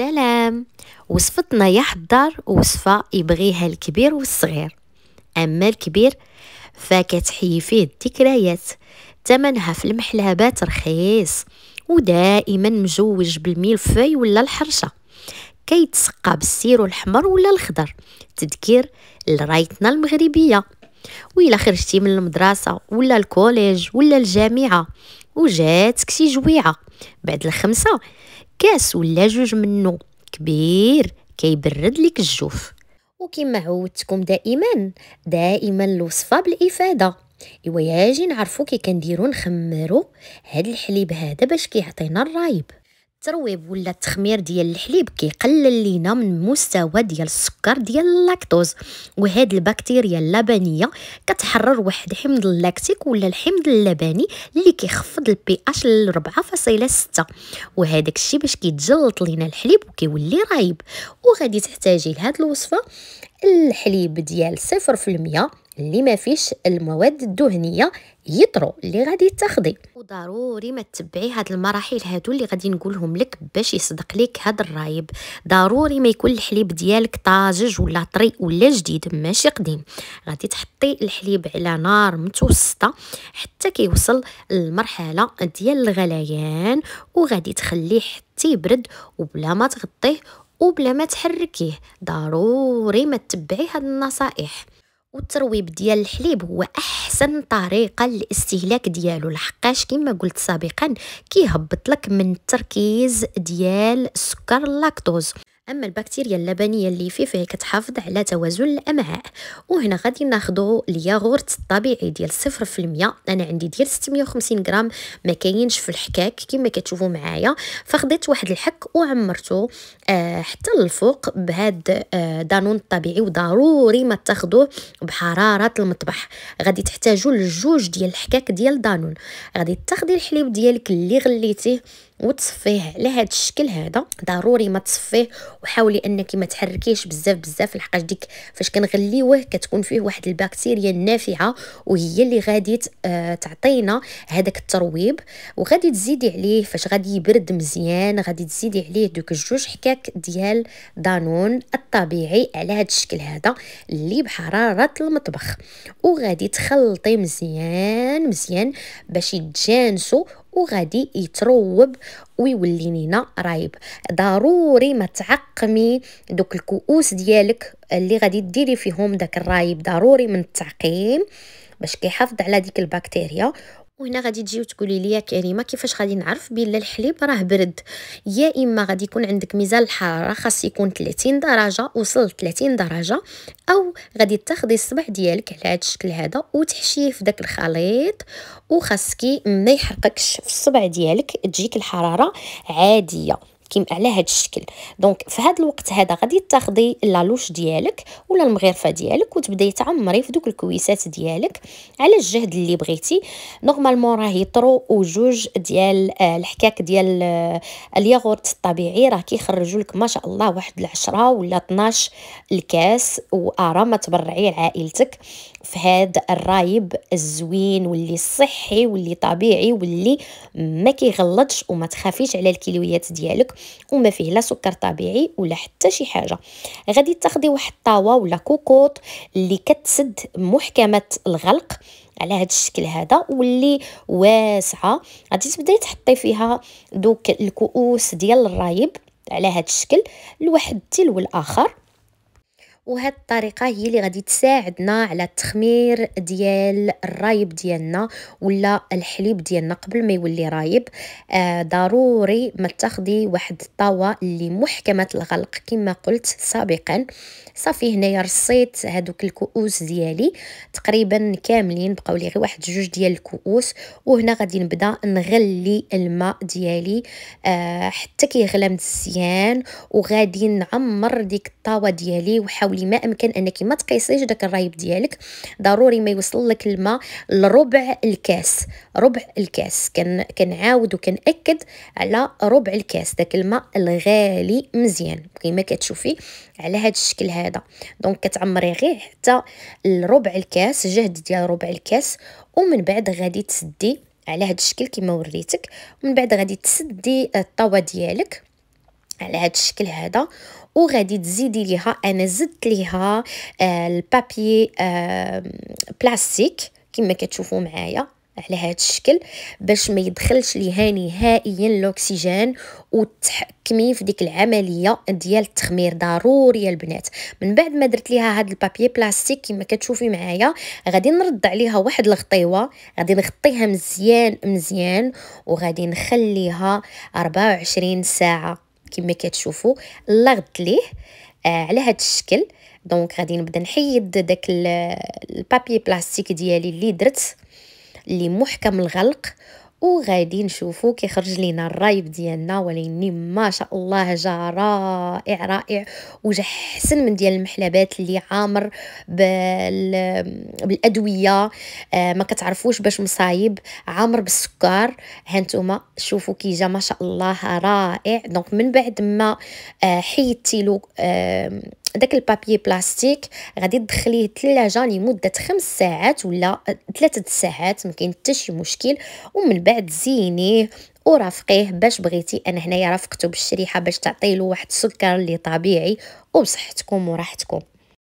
السلام وصفتنا يحضر وصفة يبغيها الكبير والصغير أما الكبير فكتحيي فيه الذكريات تمنها في المحلابات رخيص ودائما مجوج بالميلفي ولا الحرشة تسقى بالسيرو الحمر ولا الخضر تذكير لرايتنا المغربية وإلا خرجتي من المدرسة ولا الكوليج ولا الجامعة وجاتك شي جويعة بعد الخمسة كاس ولا جوج منه كبير كيبرد لك الجوف وكما عودتكم دائما دائما الوصفه بالافاده ايوا ياجي نعرفو كي كنديرو نخمرو هاد الحليب هذا باش كيعطينا الرايب الترويب ولا التخمير ديال الحليب كيقلل لينا من مستوى ديال السكر ديال اللاكتوز وهاد البكتيريا اللبنيه كتحرر واحد حمض اللاكتيك ولا الحمض اللبني اللي كيخفض البي اش ل 4.6 وهذاك الشيء باش كيتجلط لينا الحليب وكيولي رايب وغادي تحتاجي لهاد الوصفه الحليب ديال 0% اللي ما فيش المواد الدهنيه يطرو اللي غادي تاخدي وضروري ما تتبعي هاد المراحل هادو اللي غادي نقولهم لك باش يصدق لك هاد الرايب ضروري ما يكون الحليب ديالك طازج ولا طري ولا جديد ماشي قديم غادي تحطي الحليب على نار متوسطه حتى كيوصل للمرحله ديال الغليان وغادي تخليه حتى يبرد وبلا ما تغطيه وبلا ما تحركيه ضروري ما تتبعي هاد النصائح والترويب ديال الحليب هو احسن طريقه للاستهلاك ديالو لحقاش كما قلت سابقا كيهبط لك من التركيز ديال السكر اللاكتوز اما البكتيريا اللبنيه اللي فيه فهي كتحافظ على توازن الامعاء وهنا غادي ناخذوا الياغورت الطبيعي ديال 0% انا عندي ديال 650 غرام ما كاينش في الحكاك كما كتشوفوا معايا فخديت واحد الحك وعمرته آه حتى للفوق بهاد آه دانون الطبيعي وضروري ما تاخذوه بحراره المطبخ غادي تحتاجوا لجوج ديال الحكاك ديال دانون غادي تاخدي الحليب ديالك اللي غليتيه وتصفيه على هذا الشكل هذا ضروري ما تصفيه وحاولي انك ما تحركيش بزاف بزاف لحقاش ديك فاش كنغليوه كتكون فيه واحد البكتيريا النافعه وهي اللي غادي آه، تعطينا هذاك الترويب وغادي تزيدي عليه فاش غادي يبرد مزيان غادي تزيدي عليه دوك جوج حكاك ديال دانون الطبيعي على هذا الشكل هذا اللي بحراره المطبخ وغادي تخلطي مزيان مزيان باش يتجانسوا وغادي يتروب ويولي لينا رايب ضروري ما تعقمي دوك الكؤوس ديالك اللي غادي ديري فيهم داك الرايب ضروري من التعقيم باش كيحافظ على ديك البكتيريا وهنا غادي تجي وتقولي لي يا كريمه كيفاش غادي نعرف بلا الحليب راه برد يا اما غادي يكون عندك ميزان الحراره خاص يكون 30 درجه وصل 30 درجه او غادي تاخدي الصبع ديالك على هذا الشكل هذا وتحشيه في داك الخليط وخاصك ما يحرقكش في الصبع ديالك تجيك الحراره عاديه كيم على هذا الشكل دونك في هذا الوقت هذا غادي تاخدي لالوش ديالك ولا المغرفه ديالك وتبداي تعمري في دوك الكويسات ديالك على الجهد اللي بغيتي نورمالمون راه يطرو وجوج ديال آه، الحكاك ديال آه، الياغورت الطبيعي راه كيخرجوا لك ما شاء الله واحد العشرة ولا 12 الكاس وارى ما تبرعي لعائلتك في هذا الرايب الزوين واللي صحي واللي طبيعي واللي ما كيغلطش وما تخافيش على الكيلويات ديالك وما فيه لا سكر طبيعي ولا حتى شي حاجه غادي تاخدي واحد الطاوه ولا كوكوط اللي كتسد محكمه الغلق على هذا الشكل هذا واللي واسعه غادي تبداي تحطي فيها دوك الكؤوس ديال الرايب على هذا الشكل لواحد التلو الاخر وهاد الطريقه هي اللي غادي تساعدنا على التخمير ديال الرايب ديالنا ولا الحليب ديالنا قبل ما يولي رايب آه ضروري ما تاخدي واحد الطاوه اللي محكمه الغلق كما قلت سابقا صافي هنايا رصيت هادوك الكؤوس ديالي تقريبا كاملين بقاو لي غير واحد جوج ديال الكؤوس وهنا غادي نبدا نغلي الماء ديالي آه حتى كيغلى مزيان وغادي نعمر ديك الطاوه ديالي وحاول حاولي ما امكن انك ما تقيسيش داك الرايب ديالك ضروري ما يوصل لك الماء لربع الكاس ربع الكاس كن كنعاود وكنأكد على ربع الكاس داك الماء الغالي مزيان كما كتشوفي على هذا الشكل هذا دونك كتعمري غير حتى الربع الكاس جهد ديال ربع الكاس ومن بعد غادي تسدي على هذا الشكل كما وريتك ومن بعد غادي تسدي الطاوه ديالك على هذا الشكل هذا وغادي تزيدي ليها انا زدت ليها آه، البابي آه، بلاستيك كما كتشوفوا معايا على هذا الشكل باش ما يدخلش ليها نهائيا الاكسجين وتحكمي في ديك العمليه ديال التخمير ضروري البنات من بعد ما درت ليها هاد البابي بلاستيك كما كتشوفي معايا غادي نرد عليها واحد الغطيوه غادي نغطيها مزيان مزيان وغادي نخليها 24 ساعه كما كتشوفوا لغط ليه آه على هذا الشكل دونك غادي نبدا نحيد داك البابي بلاستيك ديالي اللي درت اللي محكم الغلق وغادي نشوفو كيخرج لينا الرايب ديالنا وليني ما شاء الله جا رائع رائع وجا حسن من ديال المحلبات اللي عامر بالادويه آه ما كتعرفوش باش مصايب عامر بالسكر هانتوما شوفوا كي جا ما شاء الله رائع دونك من بعد ما آه حيدتي له آه داك البابي بلاستيك غادي تدخليه الثلاجه لمده خمس ساعات ولا ثلاثة ساعات ما كاين شي مشكل ومن بعد زينيه ورافقيه باش بغيتي انا هنايا رافقته بالشريحه باش تعطيله واحد السكر اللي طبيعي وبصحتكم وراحتكم